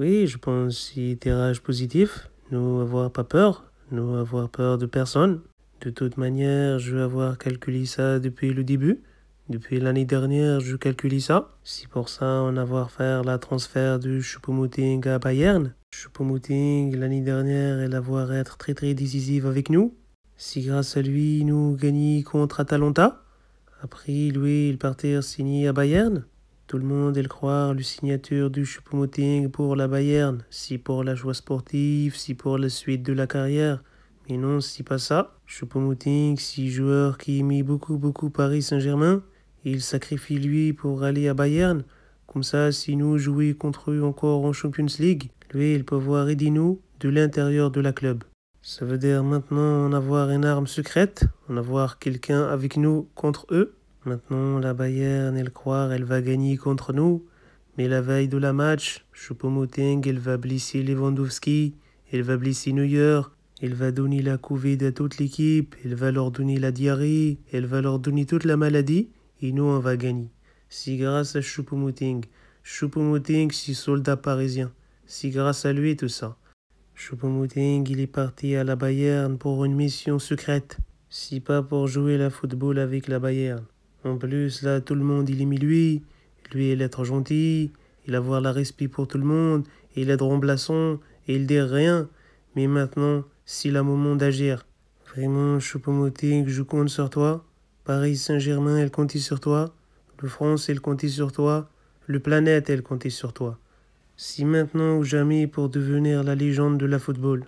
Oui, je pense si tirage positif, nous avoir pas peur, nous avoir peur de personne. De toute manière, je vais avoir calculé ça depuis le début. Depuis l'année dernière, je calculais ça. Si pour ça, on avoir faire la transfert de choupo à Bayern, choupo l'année dernière, elle avoir être très très décisive avec nous. Si grâce à lui, nous gagnons contre Atalanta, après lui, il partir signer à Bayern, tout le monde est le croire le signature du choupo pour la Bayern, si pour la joie sportive, si pour la suite de la carrière. Mais non, si pas ça. Choupo-Moting, si joueur qui aimait beaucoup beaucoup Paris Saint-Germain, il sacrifie lui pour aller à Bayern. Comme ça, si nous jouons contre eux encore en Champions League, lui, il peut voir nous de l'intérieur de la club. Ça veut dire maintenant en avoir une arme secrète, en avoir quelqu'un avec nous contre eux. Maintenant, la Bayern, elle croit, elle va gagner contre nous. Mais la veille de la match, choupo elle va blesser Lewandowski, elle va blesser York. elle va donner la Covid à toute l'équipe, elle va leur donner la diarrhée, elle va leur donner toute la maladie, et nous, on va gagner. C'est grâce à Choupo-Moting. Choupo-Moting, c'est soldat parisien. C'est grâce à lui tout ça. choupo il est parti à la Bayern pour une mission secrète. Si pas pour jouer la football avec la Bayern. En plus, là, tout le monde, il mis lui. Lui, il est trop gentil. Il a avoir la respite pour tout le monde. il est remplaçant, Et il dit rien. Mais maintenant, s'il la moment d'agir. Vraiment, Choupo-Moting, je compte sur toi. Paris Saint-Germain, elle compte sur toi. Le France, elle compte sur toi. Le planète, elle compte sur toi. Si maintenant ou jamais pour devenir la légende de la football.